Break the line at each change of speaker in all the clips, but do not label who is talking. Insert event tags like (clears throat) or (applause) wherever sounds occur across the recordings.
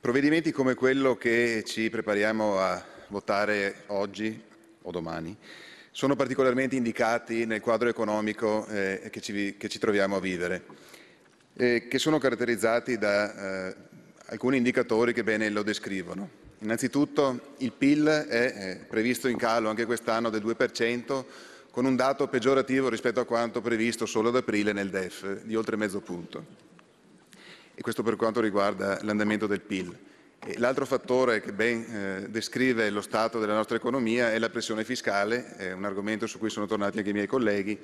Provvedimenti come quello che ci prepariamo a votare oggi o domani sono particolarmente indicati nel quadro economico eh, che, ci, che, ci, troviamo a vivere, e che sono caratterizzati da eh, alcuni indicatori che bene lo descrivono. Innanzitutto il PIL è previsto in calo anche quest'anno del 2%, con un dato peggiorativo rispetto a quanto previsto solo ad aprile nel DEF, di oltre mezzo punto e questo per quanto riguarda l'andamento del PIL. L'altro fattore che ben eh, descrive lo stato della nostra economia è la pressione fiscale, è un argomento su cui sono tornati anche i miei colleghi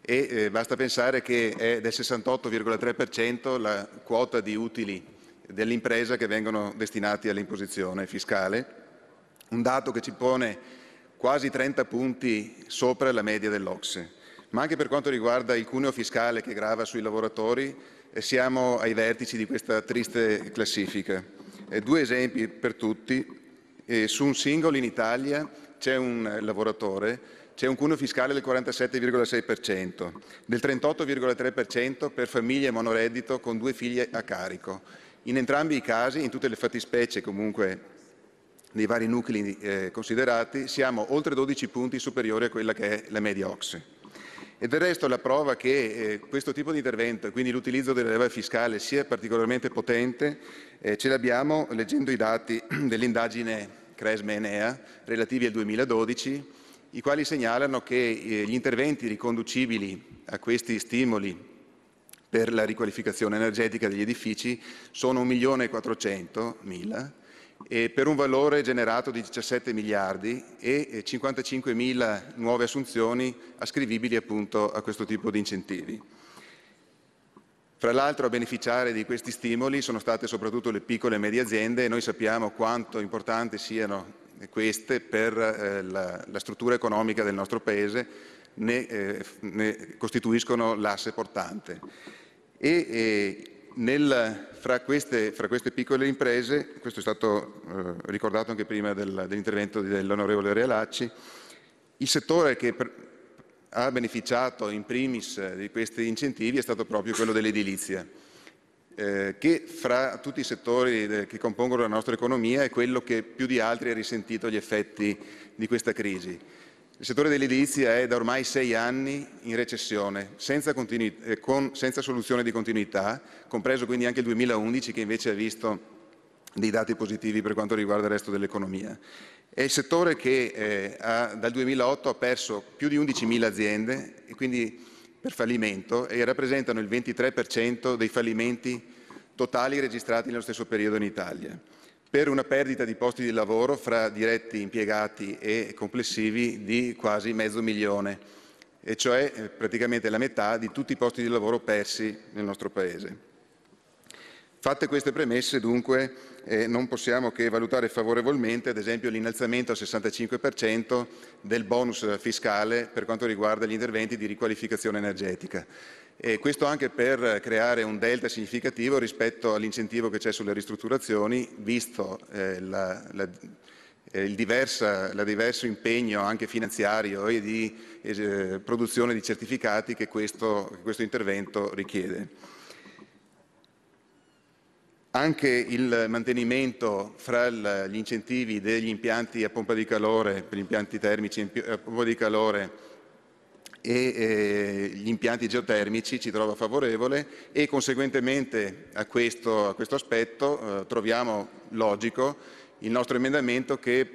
e eh, basta pensare che è del 68,3% la quota di utili dell'impresa che vengono destinati all'imposizione fiscale, un dato che ci pone quasi 30 punti sopra la media dell'Ocse. Ma anche per quanto riguarda il cuneo fiscale che grava sui lavoratori, siamo ai vertici di questa triste classifica. Eh, due esempi per tutti. Eh, su un singolo in Italia c'è un lavoratore, c'è un cuneo fiscale del 47,6%, del 38,3% per famiglie monoreddito con due figli a carico. In entrambi i casi, in tutte le fattispecie comunque dei vari nuclei eh, considerati, siamo oltre 12 punti superiori a quella che è la media OXE. E del resto la prova che eh, questo tipo di intervento, e quindi l'utilizzo della leva fiscale, sia particolarmente potente, eh, ce l'abbiamo leggendo i dati (clears throat) dell'indagine Cresme Enea relativi al 2012, i quali segnalano che eh, gli interventi riconducibili a questi stimoli per la riqualificazione energetica degli edifici sono 1.400.000 e per un valore generato di 17 miliardi e 55 mila nuove assunzioni ascrivibili appunto a questo tipo di incentivi. Fra l'altro a beneficiare di questi stimoli sono state soprattutto le piccole e medie aziende e noi sappiamo quanto importanti siano queste per eh, la, la, struttura economica del nostro Paese, ne, eh, ne costituiscono l'asse portante. E, eh, nel, fra, queste, fra, queste, piccole imprese, questo è stato eh, ricordato anche prima del, dell'intervento dell'onorevole Realacci, il settore che per, ha beneficiato in primis eh, di questi incentivi è stato proprio quello dell'edilizia, eh, che fra tutti i settori che compongono la nostra economia è quello che più di altri ha risentito gli effetti di questa crisi. Il settore dell'edilizia è da ormai sei anni in recessione, senza, eh, con, senza, soluzione di continuità, compreso quindi anche il 2011 che invece ha visto dei dati positivi per quanto riguarda il resto dell'economia. È il settore che eh, ha, dal 2008 ha perso più di 11.000 aziende e quindi per fallimento e rappresentano il 23% dei fallimenti totali registrati nello stesso periodo in Italia per una perdita di posti di lavoro fra diretti impiegati e complessivi di quasi mezzo milione, e cioè eh, praticamente la metà di tutti i posti di lavoro persi nel nostro Paese. Fatte queste premesse, dunque, eh, non possiamo che valutare favorevolmente, ad esempio, l'innalzamento al 65% del bonus fiscale per quanto riguarda gli interventi di riqualificazione energetica. E questo anche per creare un delta significativo rispetto all'incentivo che c'è sulle ristrutturazioni, visto eh, la, la, eh, il diversa, la diverso impegno anche finanziario e di eh, produzione di certificati che questo, che questo intervento richiede. Anche il mantenimento fra gli incentivi degli impianti a pompa di calore, per gli impianti termici a eh, pompa di calore e eh, gli impianti geotermici ci trova favorevole e conseguentemente a questo, a questo aspetto eh, troviamo logico il nostro emendamento che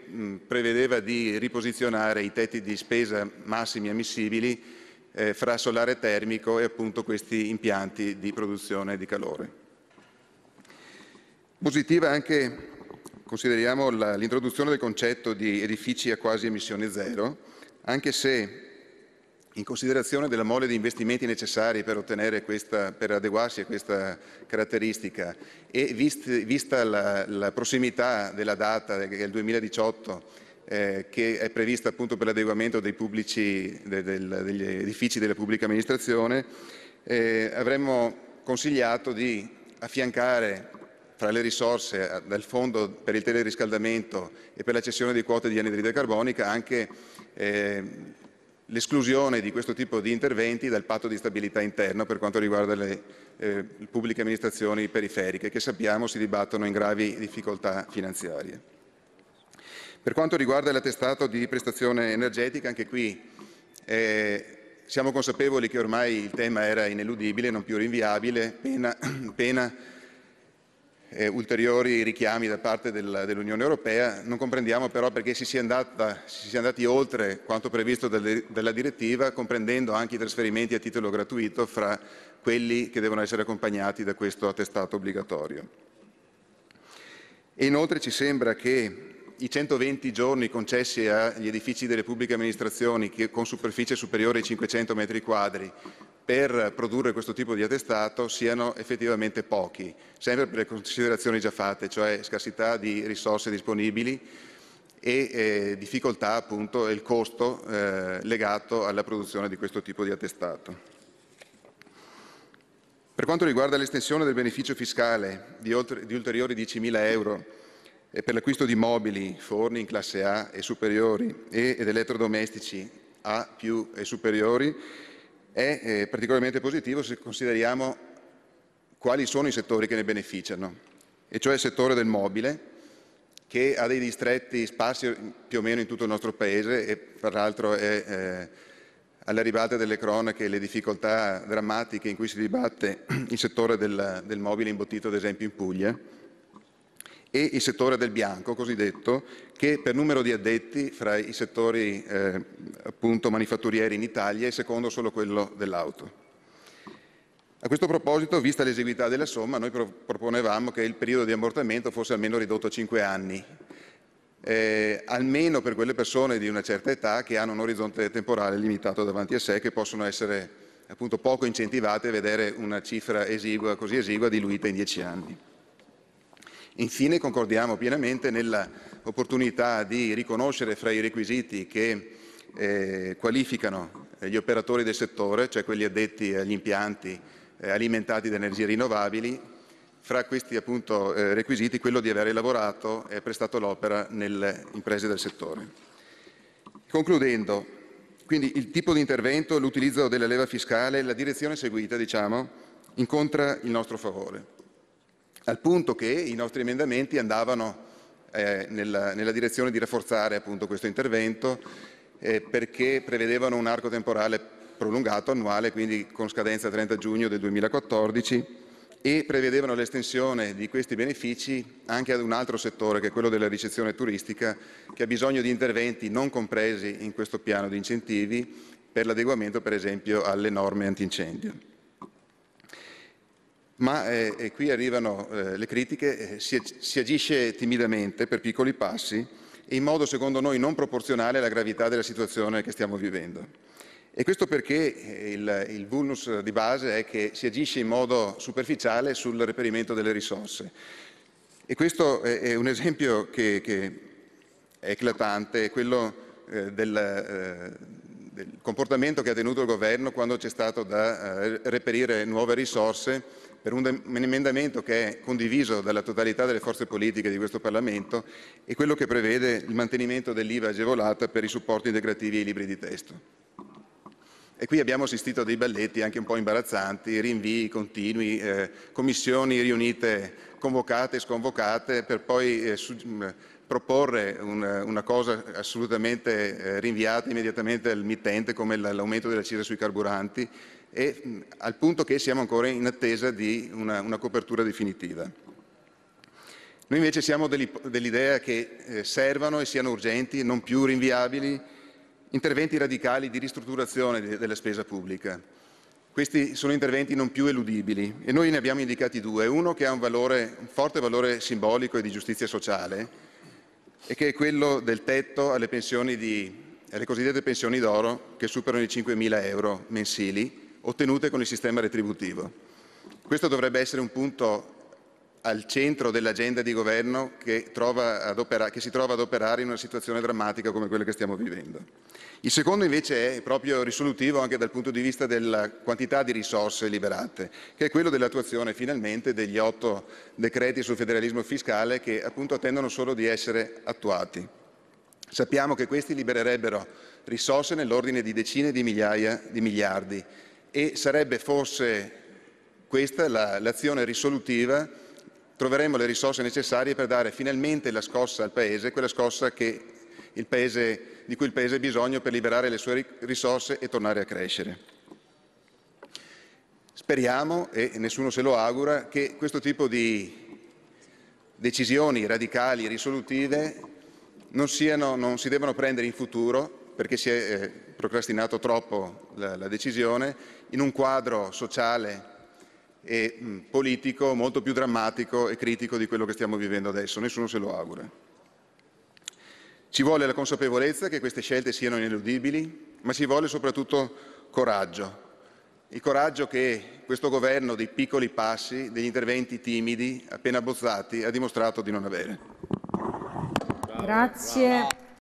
prevedeva di riposizionare i tetti di spesa massimi ammissibili fra solare termico e appunto questi impianti di produzione di calore. Positiva anche consideriamo l'introduzione del concetto di edifici a quasi emissioni zero, anche se in considerazione della mole di investimenti necessari per, questa, per adeguarsi a questa caratteristica e vist, vista la, la, prossimità della data, che è il 2018, eh, che è prevista appunto per l'adeguamento dei pubblici, de, del, degli edifici della pubblica amministrazione, eh, avremmo consigliato di affiancare tra le risorse eh, del fondo per il teleriscaldamento e per la cessione di quote di anidride carbonica anche eh, l'esclusione di questo tipo di interventi dal patto di stabilità interno per quanto riguarda le eh, pubbliche amministrazioni periferiche che sappiamo si dibattono in gravi difficoltà finanziarie. Per quanto riguarda l'attestato di prestazione energetica, anche qui eh, siamo consapevoli che ormai il tema era ineludibile, non più rinviabile, pena, (clears throat) pena eh, ulteriori richiami da parte del, dell'Unione Europea, non comprendiamo però perché si sia, andata, si sia andati oltre quanto previsto dalle, dalla direttiva, comprendendo anche i trasferimenti a titolo gratuito fra quelli che devono essere accompagnati da questo attestato obbligatorio. E inoltre ci sembra che i 120 giorni concessi agli edifici delle pubbliche amministrazioni con superficie superiore ai 500 metri quadri per produrre questo tipo di attestato siano effettivamente pochi, sempre per le considerazioni già fatte, cioè scarsità di risorse disponibili e eh, difficoltà appunto e il costo eh, legato alla produzione di questo tipo di attestato. Per quanto riguarda l'estensione del beneficio fiscale di, oltre, di ulteriori 10.000 euro eh, per l'acquisto di mobili, forni in classe A e superiori ed elettrodomestici A più e superiori, è eh, particolarmente positivo se consideriamo quali sono i settori che ne beneficiano, e cioè il settore del mobile, che ha dei distretti sparsi più o meno in tutto il nostro Paese e peraltro è eh, alla ribata delle cronache le difficoltà drammatiche in cui si dibatte il settore del, del mobile imbottito ad esempio in Puglia e il settore del bianco, cosiddetto, che per numero di addetti fra i settori eh, appunto, manifatturieri in Italia è secondo solo quello dell'auto. A questo proposito, vista l'esiguità della somma, noi pro proponevamo che il periodo di ammortamento fosse almeno ridotto a 5 anni, eh, almeno per quelle persone di una certa età che hanno un orizzonte temporale limitato davanti a sé, che possono essere appunto poco incentivate a vedere una cifra esigua, così esigua, diluita in 10 anni. Infine concordiamo pienamente nell'opportunità di riconoscere fra i requisiti che eh, qualificano eh, gli operatori del settore, cioè quelli addetti agli impianti eh, alimentati da energie rinnovabili, fra questi appunto, eh, requisiti quello di avere lavorato e prestato l'opera nelle imprese del settore. Concludendo, quindi il tipo di intervento, l'utilizzo della leva fiscale, la direzione seguita, diciamo, incontra il nostro favore al punto che i nostri emendamenti andavano eh, nella, nella, direzione di rafforzare appunto questo intervento eh, perché prevedevano un arco temporale prolungato annuale, quindi con scadenza 30 giugno del 2014 e prevedevano l'estensione di questi benefici anche ad un altro settore che è quello della ricezione turistica che ha bisogno di interventi non compresi in questo piano di incentivi per l'adeguamento per esempio alle norme antincendio ma eh, qui arrivano eh, le critiche, eh, si, si, agisce timidamente per piccoli passi e in modo secondo noi non proporzionale alla gravità della situazione che stiamo vivendo. E questo perché eh, il, il vulnus di base è che si agisce in modo superficiale sul reperimento delle risorse. E questo è, è un esempio che, che, è eclatante, quello eh, del, eh, del comportamento che ha tenuto il governo quando c'è stato da reperire nuove risorse per un emendamento che è condiviso dalla totalità delle forze politiche di questo Parlamento e quello che prevede il mantenimento dell'IVA agevolata per i supporti integrativi e libri di testo. E qui abbiamo assistito a dei balletti anche un po' imbarazzanti, rinvii continui, eh, commissioni riunite convocate e sconvocate per poi eh, proporre una, una cosa assolutamente eh, rinviata immediatamente al mittente come l'aumento della cisa sui carburanti e mh, al punto che siamo ancora in attesa di una, una copertura definitiva. Noi invece siamo dell'idea che eh, servano e siano urgenti, non più rinviabili, interventi radicali di ristrutturazione de della spesa pubblica. Questi sono interventi non più eludibili e noi ne abbiamo indicati due. Uno che ha un, valore, un forte valore simbolico e di giustizia sociale e che è quello del tetto alle, di, alle cosiddette pensioni d'oro che superano i 5.000 euro mensili ottenute con il sistema retributivo. Questo dovrebbe essere un punto al centro dell'agenda di governo che, opera, che, si trova ad operare in una situazione drammatica come quella che stiamo vivendo. Il secondo invece è proprio risolutivo anche dal punto di vista della quantità di risorse liberate, che è quello dell'attuazione finalmente degli otto decreti sul federalismo fiscale che appunto attendono solo di essere attuati. Sappiamo che questi libererebbero risorse nell'ordine di decine di migliaia di miliardi e sarebbe forse questa l'azione risolutiva troveremo le risorse necessarie per dare finalmente la scossa al Paese, quella scossa paese, di cui il Paese ha bisogno per liberare le sue risorse e tornare a crescere. Speriamo, e nessuno se lo augura, che questo tipo di decisioni radicali, e risolutive, non, siano, non si debbano prendere in futuro, perché si è eh, procrastinato troppo la, la decisione, in un quadro sociale e mh, politico molto più drammatico e critico di quello che stiamo vivendo adesso, nessuno se lo augura. Ci vuole la consapevolezza che queste scelte siano ineludibili, ma ci vuole soprattutto coraggio. Il coraggio che questo governo dei piccoli passi, degli interventi timidi, appena bozzati, ha dimostrato di non avere. Grazie.